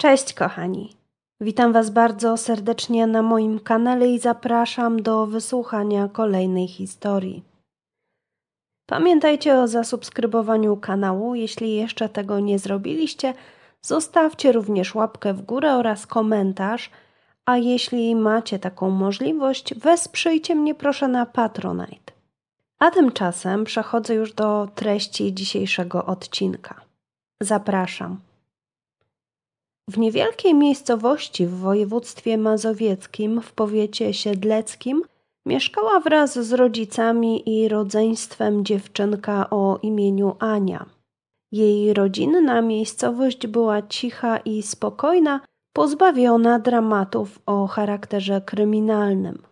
Cześć kochani. Witam Was bardzo serdecznie na moim kanale i zapraszam do wysłuchania kolejnej historii. Pamiętajcie o zasubskrybowaniu kanału, jeśli jeszcze tego nie zrobiliście. Zostawcie również łapkę w górę oraz komentarz, a jeśli macie taką możliwość, wesprzyjcie mnie proszę na Patronite. A tymczasem przechodzę już do treści dzisiejszego odcinka. Zapraszam. W niewielkiej miejscowości w województwie mazowieckim w powiecie siedleckim mieszkała wraz z rodzicami i rodzeństwem dziewczynka o imieniu Ania. Jej rodzinna miejscowość była cicha i spokojna, pozbawiona dramatów o charakterze kryminalnym.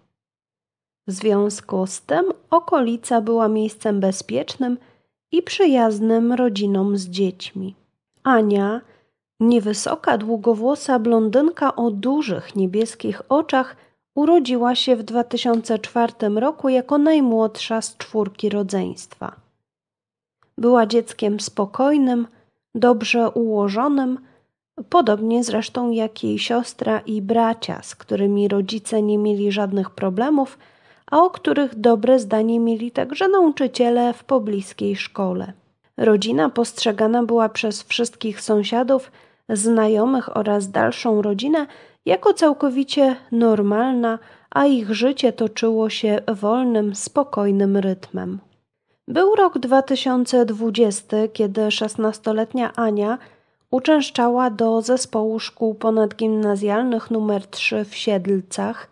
W związku z tym okolica była miejscem bezpiecznym i przyjaznym rodzinom z dziećmi. Ania, Niewysoka, długowłosa blondynka o dużych niebieskich oczach urodziła się w 2004 roku jako najmłodsza z czwórki rodzeństwa. Była dzieckiem spokojnym, dobrze ułożonym, podobnie zresztą jak jej siostra i bracia, z którymi rodzice nie mieli żadnych problemów, a o których dobre zdanie mieli także nauczyciele w pobliskiej szkole. Rodzina postrzegana była przez wszystkich sąsiadów znajomych oraz dalszą rodzinę jako całkowicie normalna, a ich życie toczyło się wolnym, spokojnym rytmem. Był rok 2020, kiedy 16-letnia Ania uczęszczała do zespołu szkół ponadgimnazjalnych numer 3 w Siedlcach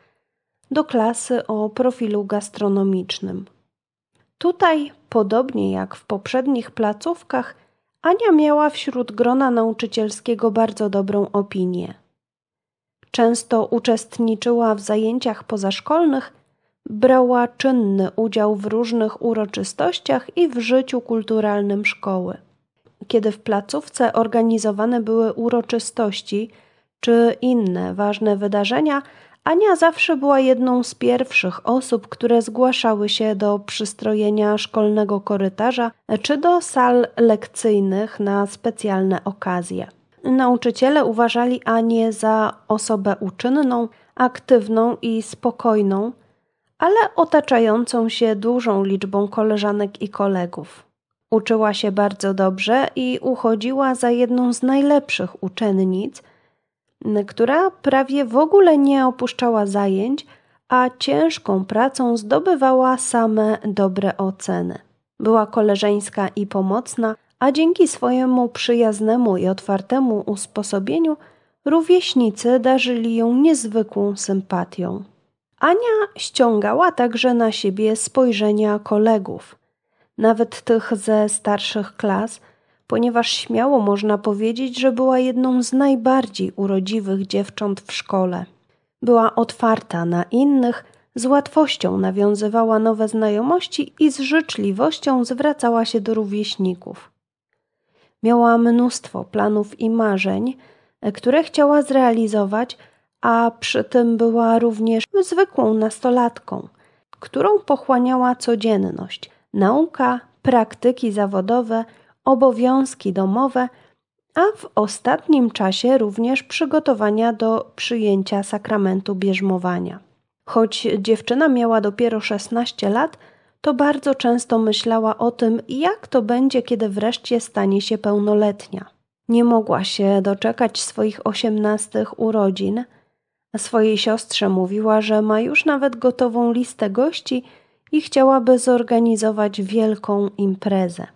do klasy o profilu gastronomicznym. Tutaj, podobnie jak w poprzednich placówkach, Ania miała wśród grona nauczycielskiego bardzo dobrą opinię. Często uczestniczyła w zajęciach pozaszkolnych, brała czynny udział w różnych uroczystościach i w życiu kulturalnym szkoły. Kiedy w placówce organizowane były uroczystości czy inne ważne wydarzenia, Ania zawsze była jedną z pierwszych osób, które zgłaszały się do przystrojenia szkolnego korytarza czy do sal lekcyjnych na specjalne okazje. Nauczyciele uważali Anię za osobę uczynną, aktywną i spokojną, ale otaczającą się dużą liczbą koleżanek i kolegów. Uczyła się bardzo dobrze i uchodziła za jedną z najlepszych uczennic – która prawie w ogóle nie opuszczała zajęć, a ciężką pracą zdobywała same dobre oceny. Była koleżeńska i pomocna, a dzięki swojemu przyjaznemu i otwartemu usposobieniu rówieśnicy darzyli ją niezwykłą sympatią. Ania ściągała także na siebie spojrzenia kolegów, nawet tych ze starszych klas – ponieważ śmiało można powiedzieć, że była jedną z najbardziej urodziwych dziewcząt w szkole. Była otwarta na innych, z łatwością nawiązywała nowe znajomości i z życzliwością zwracała się do rówieśników. Miała mnóstwo planów i marzeń, e, które chciała zrealizować, a przy tym była również zwykłą nastolatką, którą pochłaniała codzienność, nauka, praktyki zawodowe – obowiązki domowe, a w ostatnim czasie również przygotowania do przyjęcia sakramentu bierzmowania. Choć dziewczyna miała dopiero 16 lat, to bardzo często myślała o tym, jak to będzie, kiedy wreszcie stanie się pełnoletnia. Nie mogła się doczekać swoich osiemnastych urodzin. Swojej siostrze mówiła, że ma już nawet gotową listę gości i chciałaby zorganizować wielką imprezę.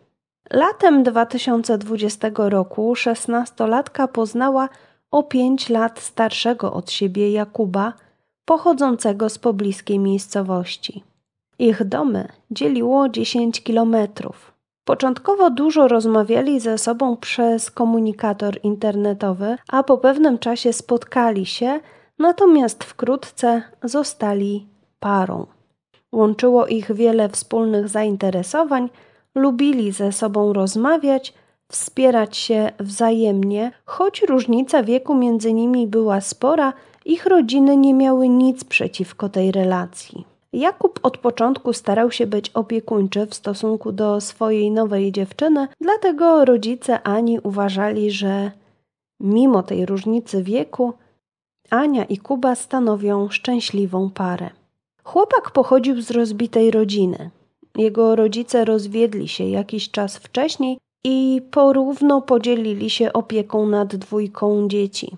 Latem 2020 roku szesnastolatka poznała o pięć lat starszego od siebie Jakuba, pochodzącego z pobliskiej miejscowości. Ich domy dzieliło 10 kilometrów. Początkowo dużo rozmawiali ze sobą przez komunikator internetowy, a po pewnym czasie spotkali się, natomiast wkrótce zostali parą. Łączyło ich wiele wspólnych zainteresowań, Lubili ze sobą rozmawiać, wspierać się wzajemnie, choć różnica wieku między nimi była spora, ich rodziny nie miały nic przeciwko tej relacji. Jakub od początku starał się być opiekuńczy w stosunku do swojej nowej dziewczyny, dlatego rodzice Ani uważali, że mimo tej różnicy wieku, Ania i Kuba stanowią szczęśliwą parę. Chłopak pochodził z rozbitej rodziny. Jego rodzice rozwiedli się jakiś czas wcześniej i porówno podzielili się opieką nad dwójką dzieci.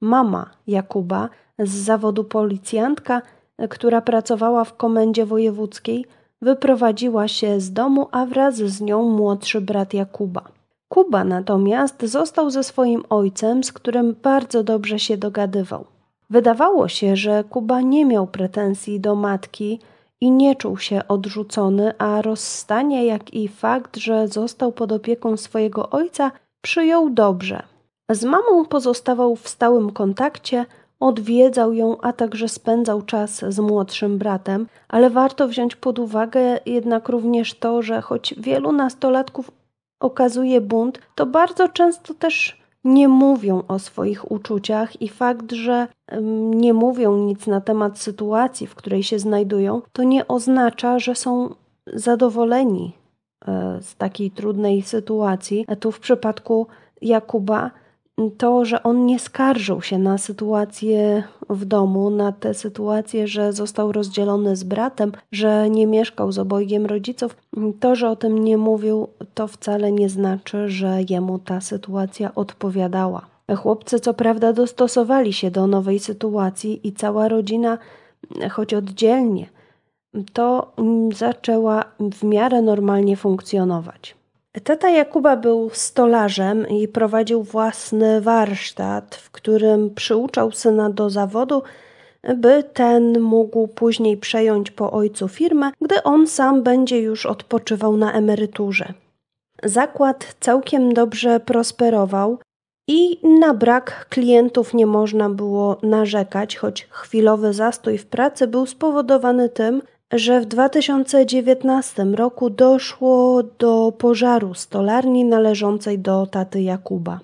Mama Jakuba z zawodu policjantka, która pracowała w komendzie wojewódzkiej, wyprowadziła się z domu, a wraz z nią młodszy brat Jakuba. Kuba natomiast został ze swoim ojcem, z którym bardzo dobrze się dogadywał. Wydawało się, że Kuba nie miał pretensji do matki, i nie czuł się odrzucony, a rozstanie, jak i fakt, że został pod opieką swojego ojca, przyjął dobrze. Z mamą pozostawał w stałym kontakcie, odwiedzał ją, a także spędzał czas z młodszym bratem, ale warto wziąć pod uwagę jednak również to, że choć wielu nastolatków okazuje bunt, to bardzo często też nie mówią o swoich uczuciach i fakt, że nie mówią nic na temat sytuacji, w której się znajdują, to nie oznacza, że są zadowoleni e, z takiej trudnej sytuacji. E, tu w przypadku Jakuba to, że on nie skarżył się na sytuację w domu, na tę sytuację, że został rozdzielony z bratem, że nie mieszkał z obojgiem rodziców, to, że o tym nie mówił, to wcale nie znaczy, że jemu ta sytuacja odpowiadała. Chłopcy, co prawda, dostosowali się do nowej sytuacji i cała rodzina, choć oddzielnie, to zaczęła w miarę normalnie funkcjonować. Tata Jakuba był stolarzem i prowadził własny warsztat, w którym przyuczał syna do zawodu, by ten mógł później przejąć po ojcu firmę, gdy on sam będzie już odpoczywał na emeryturze. Zakład całkiem dobrze prosperował i na brak klientów nie można było narzekać, choć chwilowy zastój w pracy był spowodowany tym, że w 2019 roku doszło do pożaru stolarni należącej do taty Jakuba.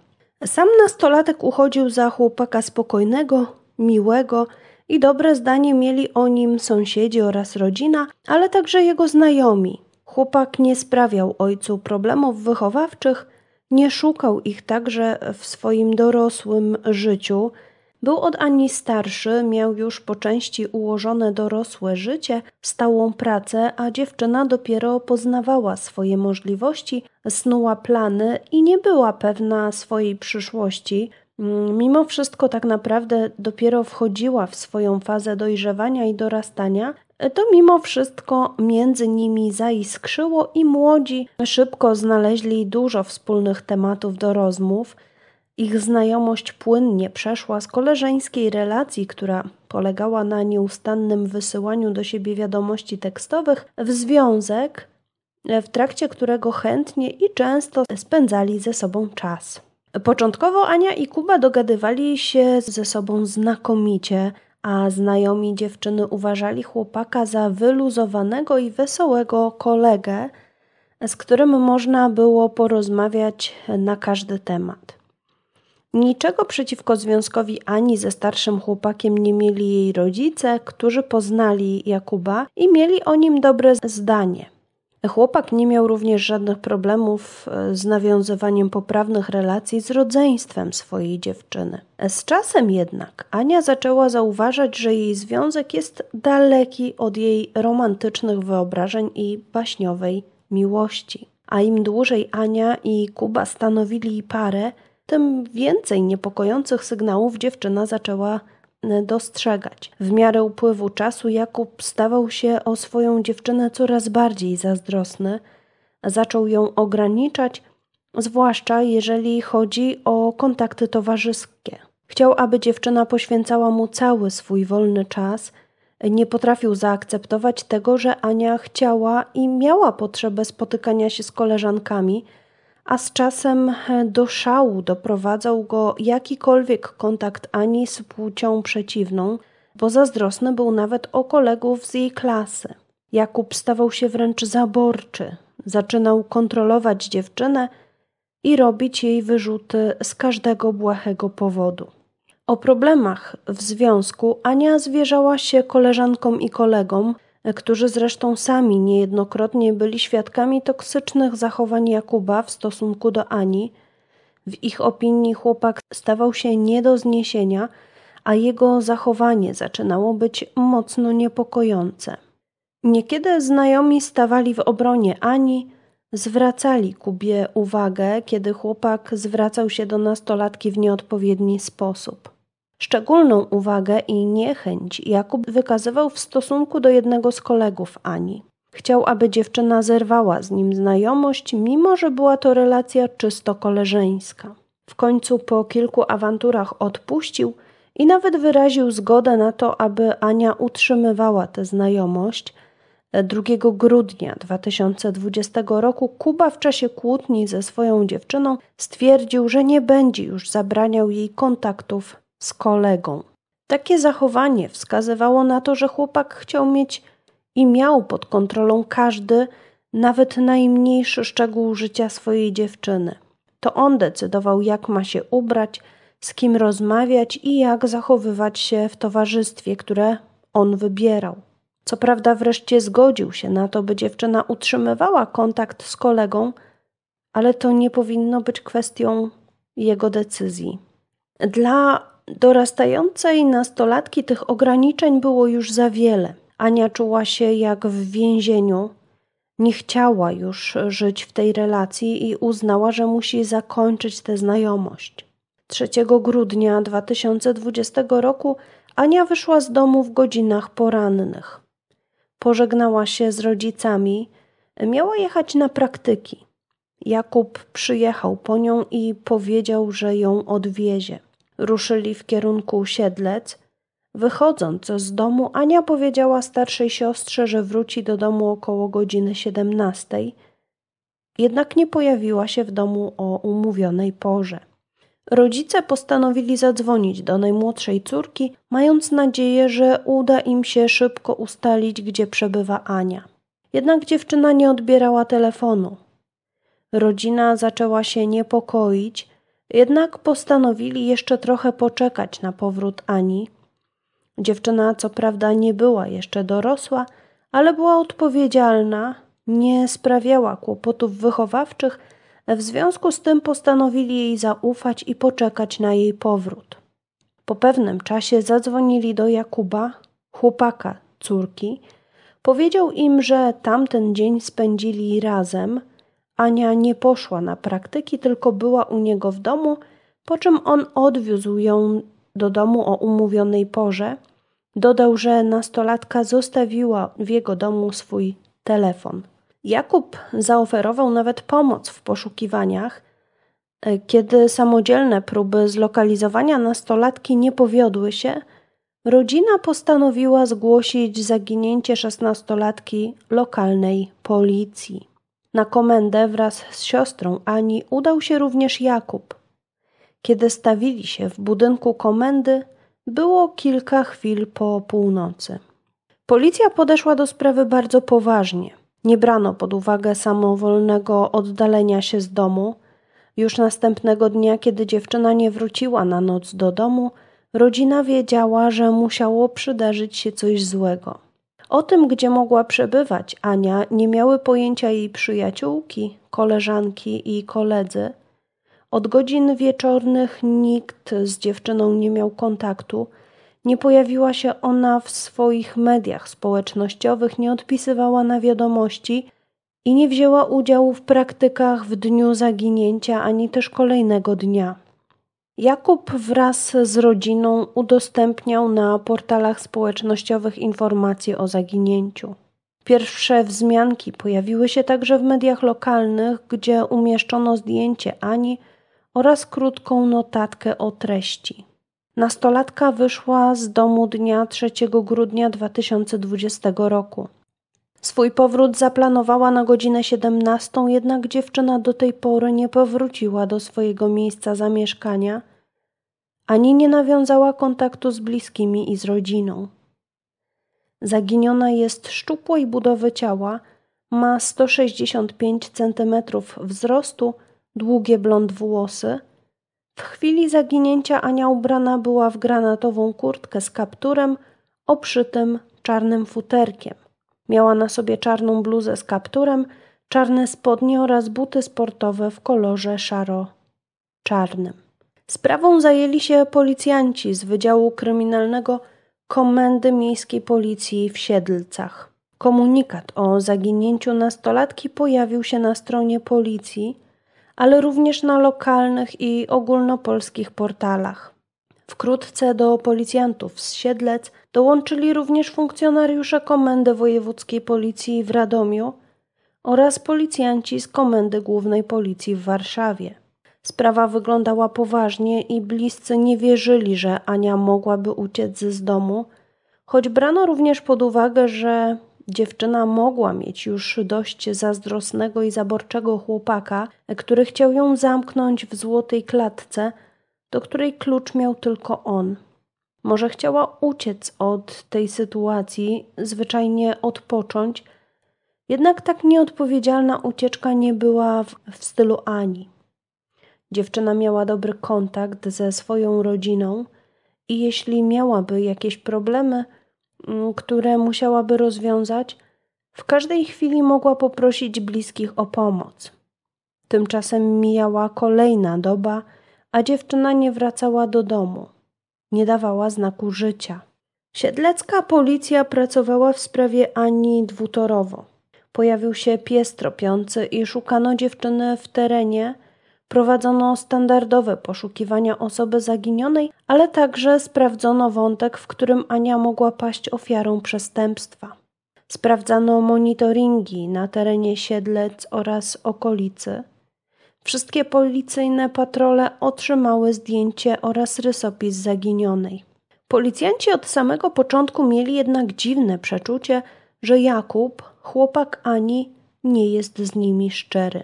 Sam nastolatek uchodził za chłopaka spokojnego, miłego i dobre zdanie mieli o nim sąsiedzi oraz rodzina, ale także jego znajomi. Chłopak nie sprawiał ojcu problemów wychowawczych, nie szukał ich także w swoim dorosłym życiu, był od Ani starszy, miał już po części ułożone dorosłe życie, stałą pracę, a dziewczyna dopiero poznawała swoje możliwości, snuła plany i nie była pewna swojej przyszłości. Mm, mimo wszystko, tak naprawdę dopiero wchodziła w swoją fazę dojrzewania i dorastania, to mimo wszystko między nimi zaiskrzyło i młodzi szybko znaleźli dużo wspólnych tematów do rozmów. Ich znajomość płynnie przeszła z koleżeńskiej relacji, która polegała na nieustannym wysyłaniu do siebie wiadomości tekstowych, w związek, w trakcie którego chętnie i często spędzali ze sobą czas. Początkowo Ania i Kuba dogadywali się ze sobą znakomicie, a znajomi dziewczyny uważali chłopaka za wyluzowanego i wesołego kolegę, z którym można było porozmawiać na każdy temat. Niczego przeciwko związkowi ani ze starszym chłopakiem nie mieli jej rodzice, którzy poznali Jakuba i mieli o nim dobre zdanie. Chłopak nie miał również żadnych problemów e, z nawiązywaniem poprawnych relacji z rodzeństwem swojej dziewczyny. Z czasem jednak Ania zaczęła zauważać, że jej związek jest daleki od jej romantycznych wyobrażeń i baśniowej miłości. A im dłużej Ania i Kuba stanowili parę, tym więcej niepokojących sygnałów dziewczyna zaczęła e, dostrzegać. W miarę upływu czasu Jakub stawał się o swoją dziewczynę coraz bardziej zazdrosny, zaczął ją ograniczać, zwłaszcza jeżeli chodzi o kontakty towarzyskie. Chciał, aby dziewczyna poświęcała mu cały swój wolny czas. Nie potrafił zaakceptować tego, że Ania chciała i miała potrzebę spotykania się z koleżankami, a z czasem e, do szału doprowadzał go jakikolwiek kontakt Ani z płcią przeciwną, bo zazdrosny był nawet o kolegów z jej klasy. Jakub stawał się wręcz zaborczy, zaczynał kontrolować dziewczynę i robić jej wyrzuty z każdego błahego powodu. O problemach w związku Ania zwierzała się koleżankom i kolegom, którzy zresztą sami niejednokrotnie byli świadkami toksycznych zachowań Jakuba w stosunku do Ani. W ich opinii chłopak stawał się nie do zniesienia, a jego zachowanie zaczynało być mocno niepokojące. Niekiedy znajomi stawali w obronie Ani, zwracali Kubie uwagę, kiedy chłopak zwracał się do nastolatki w nieodpowiedni sposób. Szczególną uwagę i niechęć Jakub wykazywał w stosunku do jednego z kolegów Ani. Chciał, aby dziewczyna zerwała z nim znajomość, mimo że była to relacja czysto koleżeńska. W końcu po kilku awanturach odpuścił i nawet wyraził zgodę na to, aby Ania utrzymywała tę znajomość. 2 grudnia 2020 roku Kuba w czasie kłótni ze swoją dziewczyną stwierdził, że nie będzie już zabraniał jej kontaktów z kolegą. Takie zachowanie wskazywało na to, że chłopak chciał mieć i miał pod kontrolą każdy, nawet najmniejszy szczegół życia swojej dziewczyny. To on decydował, jak ma się ubrać, z kim rozmawiać i jak zachowywać się w towarzystwie, które on wybierał. Co prawda, wreszcie zgodził się na to, by dziewczyna utrzymywała kontakt z kolegą, ale to nie powinno być kwestią jego decyzji. Dla dorastającej nastolatki tych ograniczeń było już za wiele. Ania czuła się jak w więzieniu. Nie chciała już żyć w tej relacji i uznała, że musi zakończyć tę znajomość. 3 grudnia 2020 roku Ania wyszła z domu w godzinach porannych. Pożegnała się z rodzicami, miała jechać na praktyki. Jakub przyjechał po nią i powiedział, że ją odwiezie. Ruszyli w kierunku Siedlec. Wychodząc z domu, Ania powiedziała starszej siostrze, że wróci do domu około godziny 17, jednak nie pojawiła się w domu o umówionej porze. Rodzice postanowili zadzwonić do najmłodszej córki, mając nadzieję, że uda im się szybko ustalić, gdzie przebywa Ania. Jednak dziewczyna nie odbierała telefonu. Rodzina zaczęła się niepokoić jednak postanowili jeszcze trochę poczekać na powrót Ani. Dziewczyna co prawda nie była jeszcze dorosła, ale była odpowiedzialna, nie sprawiała kłopotów wychowawczych, w związku z tym postanowili jej zaufać i poczekać na jej powrót. Po pewnym czasie zadzwonili do Jakuba, chłopaka córki. Powiedział im, że tamten dzień spędzili razem, Ania nie poszła na praktyki, tylko była u niego w domu, po czym on odwiózł ją do domu o umówionej porze. Dodał, że nastolatka zostawiła w jego domu swój telefon. Jakub zaoferował nawet pomoc w poszukiwaniach. E, kiedy samodzielne próby zlokalizowania nastolatki nie powiodły się, rodzina postanowiła zgłosić zaginięcie szesnastolatki lokalnej policji. Na komendę wraz z siostrą Ani udał się również Jakub. Kiedy stawili się w budynku komendy, było kilka chwil po północy. Policja podeszła do sprawy bardzo poważnie. Nie brano pod uwagę samowolnego oddalenia się z domu. Już następnego dnia, kiedy dziewczyna nie wróciła na noc do domu, rodzina wiedziała, że musiało przydarzyć się coś złego. O tym, gdzie mogła przebywać Ania, nie miały pojęcia jej przyjaciółki, koleżanki i koledzy. Od godzin wieczornych nikt z dziewczyną nie miał kontaktu. Nie pojawiła się ona w swoich mediach społecznościowych, nie odpisywała na wiadomości i nie wzięła udziału w praktykach w dniu zaginięcia ani też kolejnego dnia. Jakub wraz z rodziną udostępniał na portalach społecznościowych informacje o zaginięciu. Pierwsze wzmianki pojawiły się także w mediach lokalnych, gdzie umieszczono zdjęcie Ani oraz krótką notatkę o treści. Nastolatka wyszła z domu dnia 3 grudnia 2020 roku. Swój powrót zaplanowała na godzinę 17, jednak dziewczyna do tej pory nie powróciła do swojego miejsca zamieszkania, ani nie nawiązała kontaktu z bliskimi i z rodziną. Zaginiona jest szczupłej budowy ciała, ma 165 cm wzrostu, długie blond włosy. W chwili zaginięcia Ania ubrana była w granatową kurtkę z kapturem, oprzytym czarnym futerkiem. Miała na sobie czarną bluzę z kapturem, czarne spodnie oraz buty sportowe w kolorze szaro-czarnym. Sprawą zajęli się policjanci z Wydziału Kryminalnego Komendy Miejskiej Policji w Siedlcach. Komunikat o zaginięciu nastolatki pojawił się na stronie policji, ale również na lokalnych i ogólnopolskich portalach. Wkrótce do policjantów z Siedlec dołączyli również funkcjonariusze Komendy Wojewódzkiej Policji w Radomiu oraz policjanci z Komendy Głównej Policji w Warszawie. Sprawa wyglądała poważnie i bliscy nie wierzyli, że Ania mogłaby uciec z domu, choć brano również pod uwagę, że dziewczyna mogła mieć już dość zazdrosnego i zaborczego chłopaka, który chciał ją zamknąć w złotej klatce – do której klucz miał tylko on. Może chciała uciec od tej sytuacji, zwyczajnie odpocząć, jednak tak nieodpowiedzialna ucieczka nie była w, w stylu Ani. Dziewczyna miała dobry kontakt ze swoją rodziną i jeśli miałaby jakieś problemy, mm, które musiałaby rozwiązać, w każdej chwili mogła poprosić bliskich o pomoc. Tymczasem mijała kolejna doba a dziewczyna nie wracała do domu. Nie dawała znaku życia. Siedlecka policja pracowała w sprawie Ani dwutorowo. Pojawił się pies tropiący i szukano dziewczyny w terenie. Prowadzono standardowe poszukiwania osoby zaginionej, ale także sprawdzono wątek, w którym Ania mogła paść ofiarą przestępstwa. Sprawdzano monitoringi na terenie Siedlec oraz okolicy Wszystkie policyjne patrole otrzymały zdjęcie oraz rysopis zaginionej. Policjanci od samego początku mieli jednak dziwne przeczucie, że Jakub, chłopak Ani, nie jest z nimi szczery.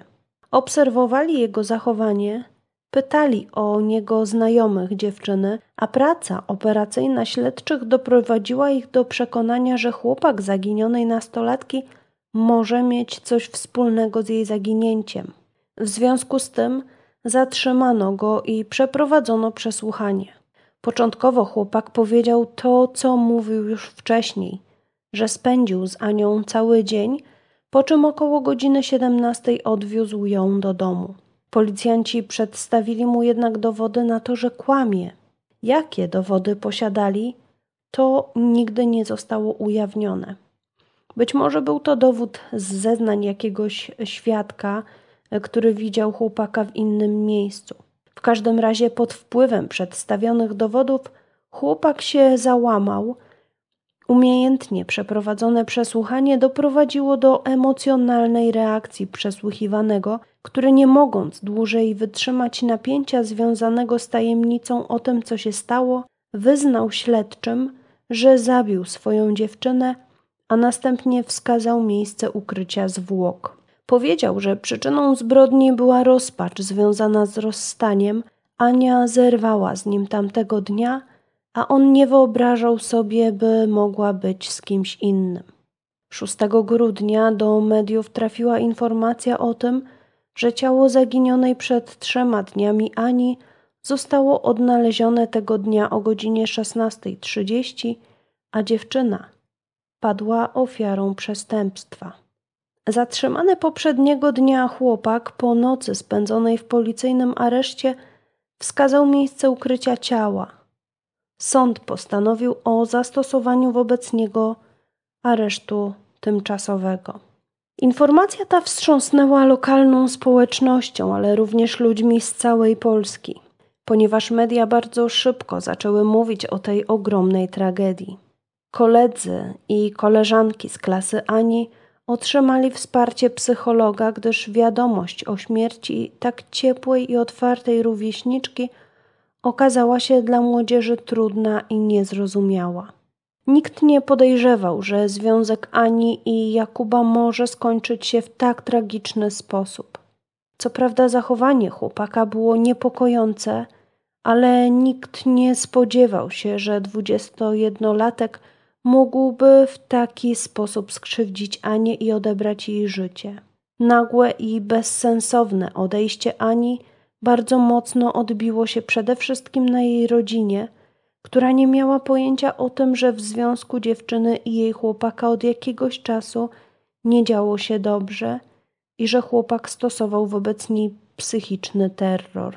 Obserwowali jego zachowanie, pytali o niego znajomych dziewczyny, a praca operacyjna śledczych doprowadziła ich do przekonania, że chłopak zaginionej nastolatki może mieć coś wspólnego z jej zaginięciem. W związku z tym zatrzymano go i przeprowadzono przesłuchanie. Początkowo chłopak powiedział to, co mówił już wcześniej, że spędził z Anią cały dzień, po czym około godziny 17 odwiózł ją do domu. Policjanci przedstawili mu jednak dowody na to, że kłamie. Jakie dowody posiadali, to nigdy nie zostało ujawnione. Być może był to dowód z zeznań jakiegoś świadka, który widział chłopaka w innym miejscu. W każdym razie pod wpływem przedstawionych dowodów chłopak się załamał. Umiejętnie przeprowadzone przesłuchanie doprowadziło do emocjonalnej reakcji przesłuchiwanego, który nie mogąc dłużej wytrzymać napięcia związanego z tajemnicą o tym, co się stało, wyznał śledczym, że zabił swoją dziewczynę, a następnie wskazał miejsce ukrycia zwłok. Powiedział, że przyczyną zbrodni była rozpacz związana z rozstaniem. Ania zerwała z nim tamtego dnia, a on nie wyobrażał sobie, by mogła być z kimś innym. 6 grudnia do mediów trafiła informacja o tym, że ciało zaginionej przed trzema dniami Ani zostało odnalezione tego dnia o godzinie 16.30, a dziewczyna padła ofiarą przestępstwa. Zatrzymany poprzedniego dnia chłopak po nocy spędzonej w policyjnym areszcie wskazał miejsce ukrycia ciała. Sąd postanowił o zastosowaniu wobec niego aresztu tymczasowego. Informacja ta wstrząsnęła lokalną społecznością, ale również ludźmi z całej Polski, ponieważ media bardzo szybko zaczęły mówić o tej ogromnej tragedii. Koledzy i koleżanki z klasy Ani Otrzymali wsparcie psychologa, gdyż wiadomość o śmierci tak ciepłej i otwartej rówieśniczki okazała się dla młodzieży trudna i niezrozumiała. Nikt nie podejrzewał, że związek Ani i Jakuba może skończyć się w tak tragiczny sposób. Co prawda zachowanie chłopaka było niepokojące, ale nikt nie spodziewał się, że dwudziestojednolatek – mógłby w taki sposób skrzywdzić Anię i odebrać jej życie. Nagłe i bezsensowne odejście Ani bardzo mocno odbiło się przede wszystkim na jej rodzinie, która nie miała pojęcia o tym, że w związku dziewczyny i jej chłopaka od jakiegoś czasu nie działo się dobrze i że chłopak stosował wobec niej psychiczny terror.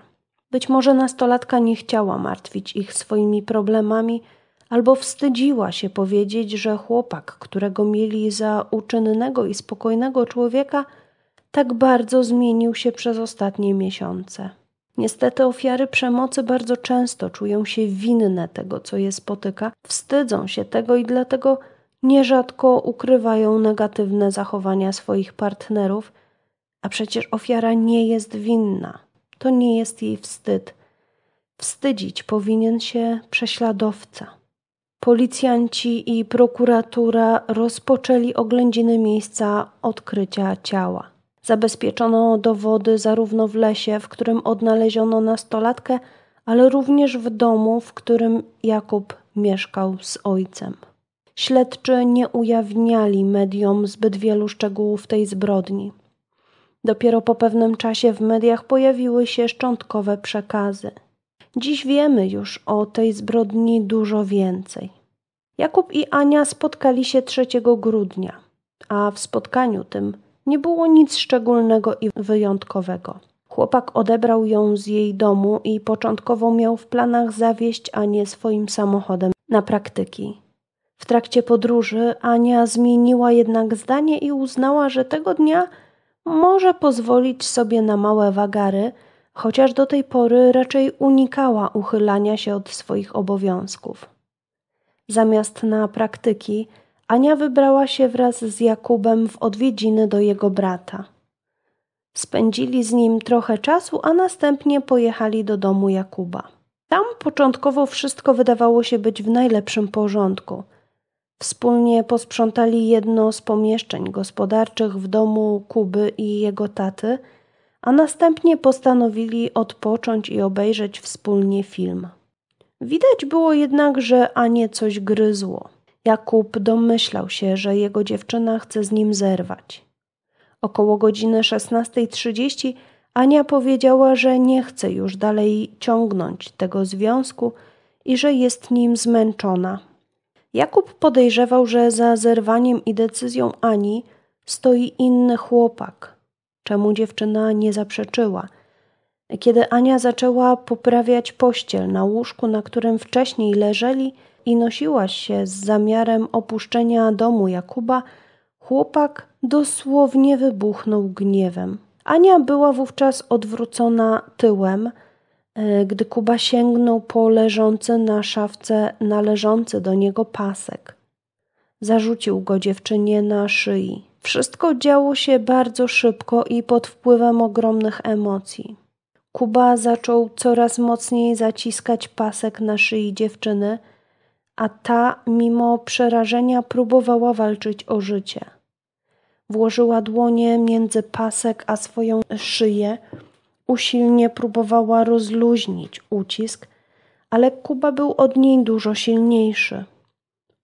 Być może nastolatka nie chciała martwić ich swoimi problemami, albo wstydziła się powiedzieć, że chłopak, którego mieli za uczynnego i spokojnego człowieka, tak bardzo zmienił się przez ostatnie miesiące. Niestety ofiary przemocy bardzo często czują się winne tego, co je spotyka, wstydzą się tego i dlatego nierzadko ukrywają negatywne zachowania swoich partnerów, a przecież ofiara nie jest winna. To nie jest jej wstyd. Wstydzić powinien się prześladowca. Policjanci i prokuratura rozpoczęli oględziny miejsca odkrycia ciała. Zabezpieczono dowody zarówno w lesie, w którym odnaleziono nastolatkę, ale również w domu, w którym Jakub mieszkał z ojcem. Śledczy nie ujawniali mediom zbyt wielu szczegółów tej zbrodni. Dopiero po pewnym czasie w mediach pojawiły się szczątkowe przekazy – Dziś wiemy już o tej zbrodni dużo więcej. Jakub i Ania spotkali się 3 grudnia, a w spotkaniu tym nie było nic szczególnego i wyjątkowego. Chłopak odebrał ją z jej domu i początkowo miał w planach zawieźć Anię swoim samochodem na praktyki. W trakcie podróży Ania zmieniła jednak zdanie i uznała, że tego dnia może pozwolić sobie na małe wagary – chociaż do tej pory raczej unikała uchylania się od swoich obowiązków. Zamiast na praktyki, Ania wybrała się wraz z Jakubem w odwiedziny do jego brata. Spędzili z nim trochę czasu, a następnie pojechali do domu Jakuba. Tam początkowo wszystko wydawało się być w najlepszym porządku. Wspólnie posprzątali jedno z pomieszczeń gospodarczych w domu Kuby i jego taty – a następnie postanowili odpocząć i obejrzeć wspólnie film. Widać było jednak, że Anie coś gryzło. Jakub domyślał się, że jego dziewczyna chce z nim zerwać. Około godziny 16.30 Ania powiedziała, że nie chce już dalej ciągnąć tego związku i że jest nim zmęczona. Jakub podejrzewał, że za zerwaniem i decyzją Ani stoi inny chłopak, czemu dziewczyna nie zaprzeczyła. Kiedy Ania zaczęła poprawiać pościel na łóżku, na którym wcześniej leżeli i nosiła się z zamiarem opuszczenia domu Jakuba, chłopak dosłownie wybuchnął gniewem. Ania była wówczas odwrócona tyłem, e, gdy Kuba sięgnął po leżący na szafce należący do niego pasek. Zarzucił go dziewczynie na szyi. Wszystko działo się bardzo szybko i pod wpływem ogromnych emocji. Kuba zaczął coraz mocniej zaciskać pasek na szyi dziewczyny, a ta, mimo przerażenia, próbowała walczyć o życie. Włożyła dłonie między pasek a swoją szyję, usilnie próbowała rozluźnić ucisk, ale Kuba był od niej dużo silniejszy.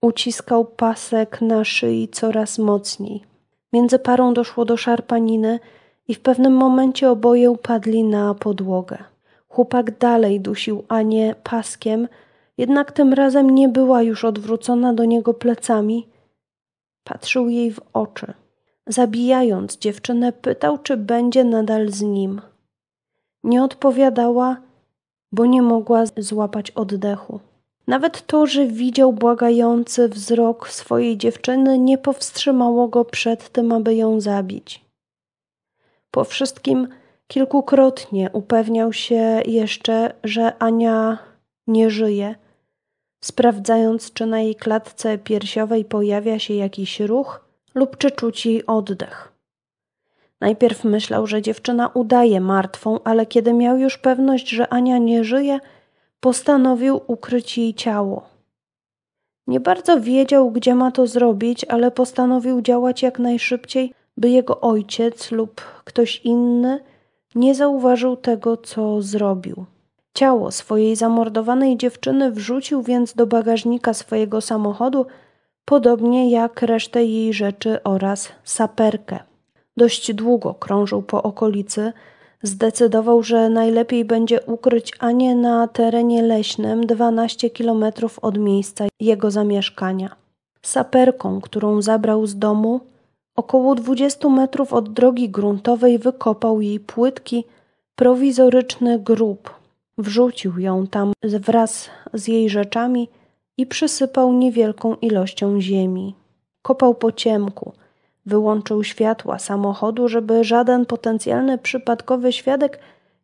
Uciskał pasek na szyi coraz mocniej. Między parą doszło do szarpaniny i w pewnym momencie oboje upadli na podłogę. Chłopak dalej dusił Anię paskiem, jednak tym razem nie była już odwrócona do niego plecami. Patrzył jej w oczy. Zabijając dziewczynę, pytał, czy będzie nadal z nim. Nie odpowiadała, bo nie mogła złapać oddechu. Nawet to, że widział błagający wzrok swojej dziewczyny, nie powstrzymało go przed tym, aby ją zabić. Po wszystkim kilkukrotnie upewniał się jeszcze, że Ania nie żyje, sprawdzając, czy na jej klatce piersiowej pojawia się jakiś ruch lub czy czuć jej oddech. Najpierw myślał, że dziewczyna udaje martwą, ale kiedy miał już pewność, że Ania nie żyje, postanowił ukryć jej ciało. Nie bardzo wiedział, gdzie ma to zrobić, ale postanowił działać jak najszybciej, by jego ojciec lub ktoś inny nie zauważył tego, co zrobił. Ciało swojej zamordowanej dziewczyny wrzucił więc do bagażnika swojego samochodu, podobnie jak resztę jej rzeczy oraz saperkę. Dość długo krążył po okolicy, Zdecydował, że najlepiej będzie ukryć Anię na terenie leśnym 12 kilometrów od miejsca jego zamieszkania. Saperką, którą zabrał z domu, około 20 metrów od drogi gruntowej wykopał jej płytki prowizoryczny grób. Wrzucił ją tam wraz z jej rzeczami i przysypał niewielką ilością ziemi. Kopał po ciemku – Wyłączył światła samochodu, żeby żaden potencjalny przypadkowy świadek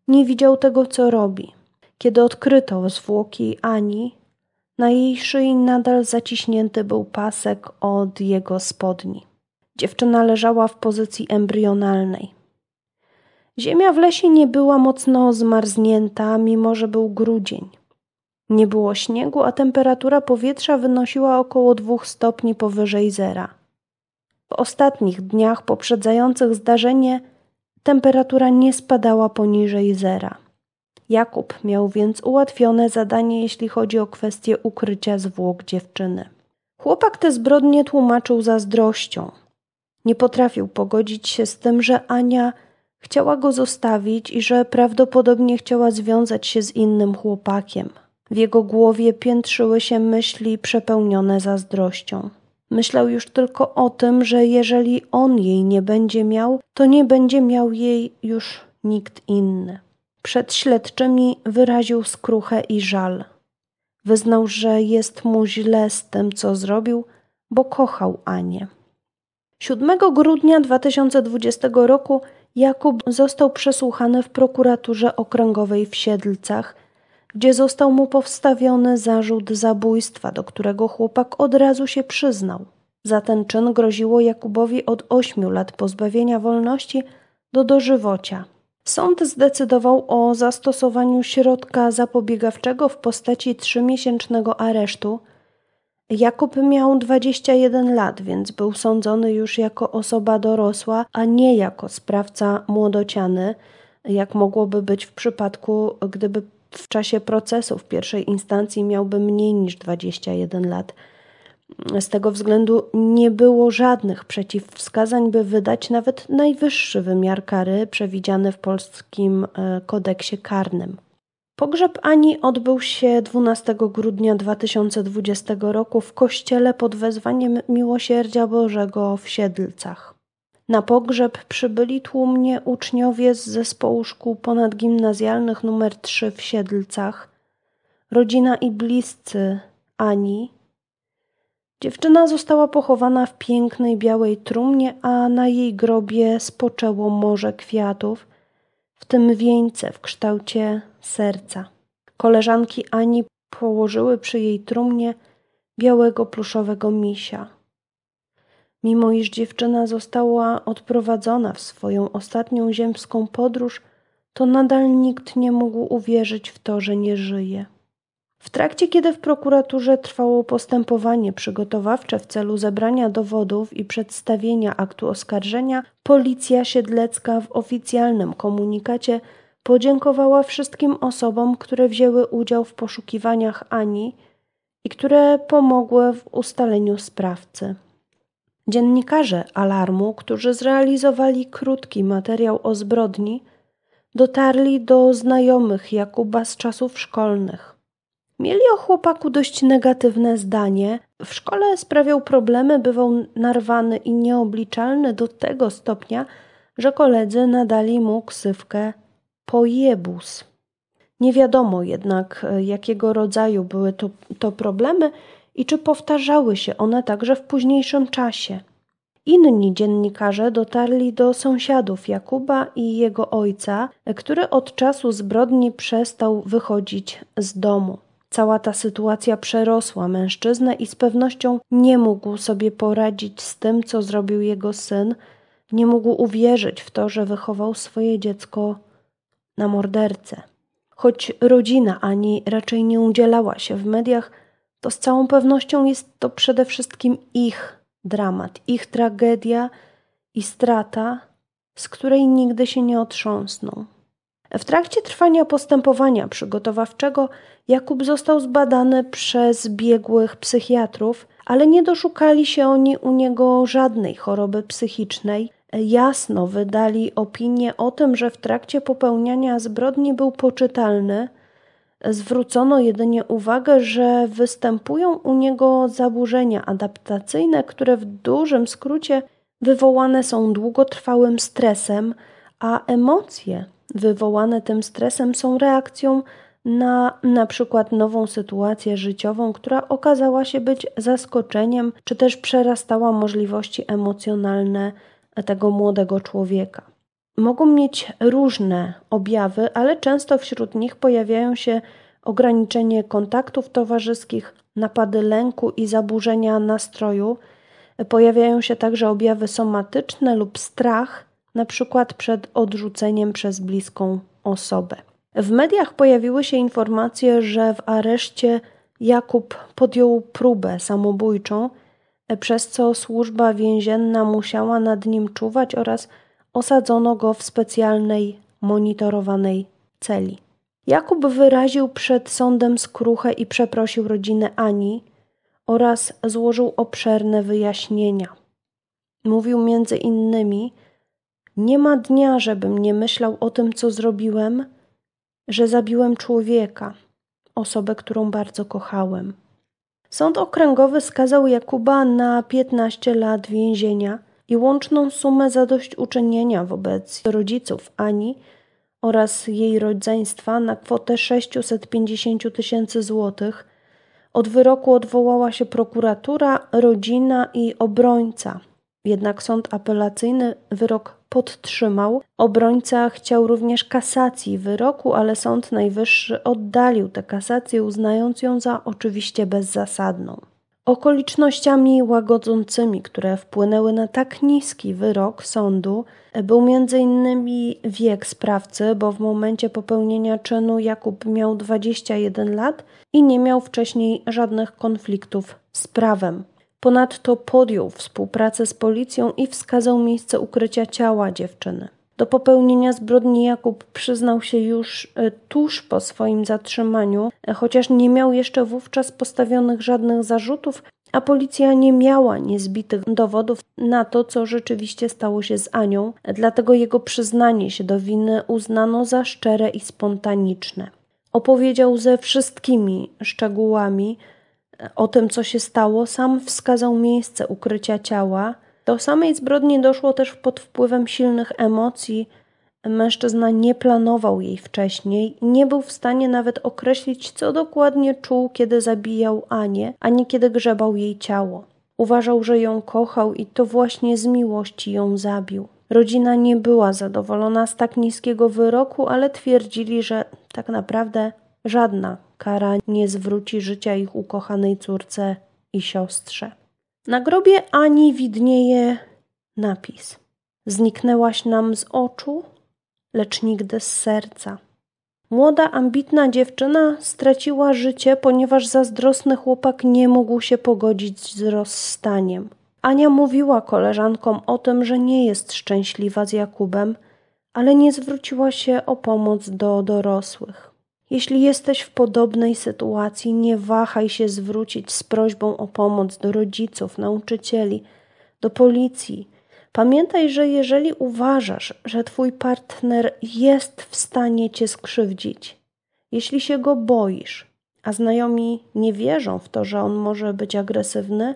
nie widział tego, co robi. Kiedy odkryto zwłoki Ani, na jej szyi nadal zaciśnięty był pasek od jego spodni. Dziewczyna leżała w pozycji embrionalnej. Ziemia w lesie nie była mocno zmarznięta, mimo że był grudzień. Nie było śniegu, a temperatura powietrza wynosiła około dwóch stopni powyżej zera. W ostatnich dniach poprzedzających zdarzenie temperatura nie spadała poniżej zera. Jakub miał więc ułatwione zadanie, jeśli chodzi o kwestię ukrycia zwłok dziewczyny. Chłopak te zbrodnie tłumaczył zazdrością. Nie potrafił pogodzić się z tym, że Ania chciała go zostawić i że prawdopodobnie chciała związać się z innym chłopakiem. W jego głowie piętrzyły się myśli przepełnione zazdrością. Myślał już tylko o tym, że jeżeli on jej nie będzie miał, to nie będzie miał jej już nikt inny. Przed śledczymi wyraził skruchę i żal. Wyznał, że jest mu źle z tym, co zrobił, bo kochał Anię. 7 grudnia 2020 roku Jakub został przesłuchany w prokuraturze okręgowej w Siedlcach – gdzie został mu powstawiony zarzut zabójstwa, do którego chłopak od razu się przyznał. Za ten czyn groziło Jakubowi od ośmiu lat pozbawienia wolności do dożywocia. Sąd zdecydował o zastosowaniu środka zapobiegawczego w postaci trzymiesięcznego aresztu. Jakub miał 21 lat, więc był sądzony już jako osoba dorosła, a nie jako sprawca młodociany, jak mogłoby być w przypadku, gdyby w czasie procesu w pierwszej instancji miałby mniej niż 21 lat. Z tego względu nie było żadnych przeciwwskazań, by wydać nawet najwyższy wymiar kary przewidziany w polskim e, kodeksie karnym. Pogrzeb Ani odbył się 12 grudnia 2020 roku w kościele pod wezwaniem Miłosierdzia Bożego w Siedlcach. Na pogrzeb przybyli tłumnie uczniowie z zespołu szkół ponadgimnazjalnych nr 3 w Siedlcach, rodzina i bliscy Ani. Dziewczyna została pochowana w pięknej białej trumnie, a na jej grobie spoczęło morze kwiatów, w tym wieńce w kształcie serca. Koleżanki Ani położyły przy jej trumnie białego pluszowego misia. Mimo iż dziewczyna została odprowadzona w swoją ostatnią ziemską podróż, to nadal nikt nie mógł uwierzyć w to, że nie żyje. W trakcie, kiedy w prokuraturze trwało postępowanie przygotowawcze w celu zebrania dowodów i przedstawienia aktu oskarżenia, policja siedlecka w oficjalnym komunikacie podziękowała wszystkim osobom, które wzięły udział w poszukiwaniach Ani i które pomogły w ustaleniu sprawcy. Dziennikarze alarmu, którzy zrealizowali krótki materiał o zbrodni, dotarli do znajomych Jakuba z czasów szkolnych. Mieli o chłopaku dość negatywne zdanie. W szkole sprawiał problemy, bywał narwany i nieobliczalny do tego stopnia, że koledzy nadali mu ksywkę pojebus. Nie wiadomo jednak, e, jakiego rodzaju były to, to problemy, i czy powtarzały się one także w późniejszym czasie. Inni dziennikarze dotarli do sąsiadów Jakuba i jego ojca, który od czasu zbrodni przestał wychodzić z domu. Cała ta sytuacja przerosła mężczyznę i z pewnością nie mógł sobie poradzić z tym, co zrobił jego syn. Nie mógł uwierzyć w to, że wychował swoje dziecko na mordercę. Choć rodzina ani raczej nie udzielała się w mediach, to z całą pewnością jest to przede wszystkim ich dramat, ich tragedia i strata, z której nigdy się nie otrząsną. W trakcie trwania postępowania przygotowawczego Jakub został zbadany przez biegłych psychiatrów, ale nie doszukali się oni u niego żadnej choroby psychicznej. Jasno wydali opinię o tym, że w trakcie popełniania zbrodni był poczytalny, Zwrócono jedynie uwagę, że występują u niego zaburzenia adaptacyjne, które w dużym skrócie wywołane są długotrwałym stresem, a emocje wywołane tym stresem są reakcją na na przykład nową sytuację życiową, która okazała się być zaskoczeniem, czy też przerastała możliwości emocjonalne tego młodego człowieka mogą mieć różne objawy, ale często wśród nich pojawiają się ograniczenie kontaktów towarzyskich, napady lęku i zaburzenia nastroju. Pojawiają się także objawy somatyczne lub strach, na przykład przed odrzuceniem przez bliską osobę. W mediach pojawiły się informacje, że w areszcie Jakub podjął próbę samobójczą, przez co służba więzienna musiała nad nim czuwać oraz Osadzono go w specjalnej, monitorowanej celi. Jakub wyraził przed sądem skruchę i przeprosił rodzinę Ani oraz złożył obszerne wyjaśnienia. Mówił między innymi: Nie ma dnia, żebym nie myślał o tym, co zrobiłem, że zabiłem człowieka, osobę, którą bardzo kochałem. Sąd okręgowy skazał Jakuba na 15 lat więzienia i łączną sumę zadośćuczynienia wobec rodziców Ani oraz jej rodzeństwa na kwotę 650 tysięcy złotych. Od wyroku odwołała się prokuratura, rodzina i obrońca. Jednak sąd apelacyjny wyrok podtrzymał. Obrońca chciał również kasacji wyroku, ale Sąd Najwyższy oddalił tę kasację, uznając ją za oczywiście bezzasadną. Okolicznościami łagodzącymi, które wpłynęły na tak niski wyrok sądu, był m.in. wiek sprawcy, bo w momencie popełnienia czynu Jakub miał 21 lat i nie miał wcześniej żadnych konfliktów z prawem. Ponadto podjął współpracę z policją i wskazał miejsce ukrycia ciała dziewczyny. Do popełnienia zbrodni Jakub przyznał się już e, tuż po swoim zatrzymaniu, e, chociaż nie miał jeszcze wówczas postawionych żadnych zarzutów, a policja nie miała niezbitych dowodów na to, co rzeczywiście stało się z Anią, dlatego jego przyznanie się do winy uznano za szczere i spontaniczne. Opowiedział ze wszystkimi szczegółami e, o tym, co się stało, sam wskazał miejsce ukrycia ciała do samej zbrodni doszło też pod wpływem silnych emocji. Mężczyzna nie planował jej wcześniej, nie był w stanie nawet określić, co dokładnie czuł, kiedy zabijał Anię, ani kiedy grzebał jej ciało. Uważał, że ją kochał i to właśnie z miłości ją zabił. Rodzina nie była zadowolona z tak niskiego wyroku, ale twierdzili, że tak naprawdę żadna kara nie zwróci życia ich ukochanej córce i siostrze. Na grobie Ani widnieje napis: Zniknęłaś nam z oczu, lecz nigdy z serca. Młoda, ambitna dziewczyna straciła życie, ponieważ zazdrosny chłopak nie mógł się pogodzić z rozstaniem. Ania mówiła koleżankom o tym, że nie jest szczęśliwa z Jakubem, ale nie zwróciła się o pomoc do dorosłych. Jeśli jesteś w podobnej sytuacji, nie wahaj się zwrócić z prośbą o pomoc do rodziców, nauczycieli, do policji. Pamiętaj, że jeżeli uważasz, że twój partner jest w stanie cię skrzywdzić, jeśli się go boisz, a znajomi nie wierzą w to, że on może być agresywny,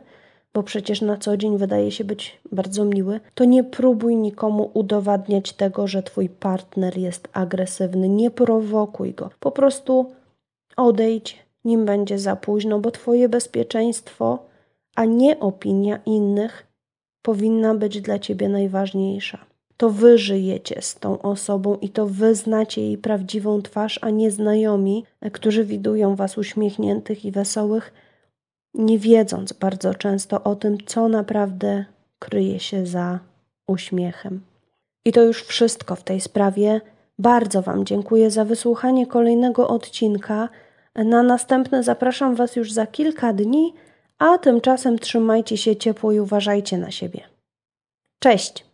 bo przecież na co dzień wydaje się być bardzo miły, to nie próbuj nikomu udowadniać tego, że twój partner jest agresywny. Nie prowokuj go. Po prostu odejdź, nim będzie za późno, bo twoje bezpieczeństwo, a nie opinia innych, powinna być dla ciebie najważniejsza. To wy żyjecie z tą osobą i to wy znacie jej prawdziwą twarz, a nie znajomi, którzy widują was uśmiechniętych i wesołych nie wiedząc bardzo często o tym, co naprawdę kryje się za uśmiechem. I to już wszystko w tej sprawie. Bardzo Wam dziękuję za wysłuchanie kolejnego odcinka. Na następne zapraszam Was już za kilka dni, a tymczasem trzymajcie się ciepło i uważajcie na siebie. Cześć!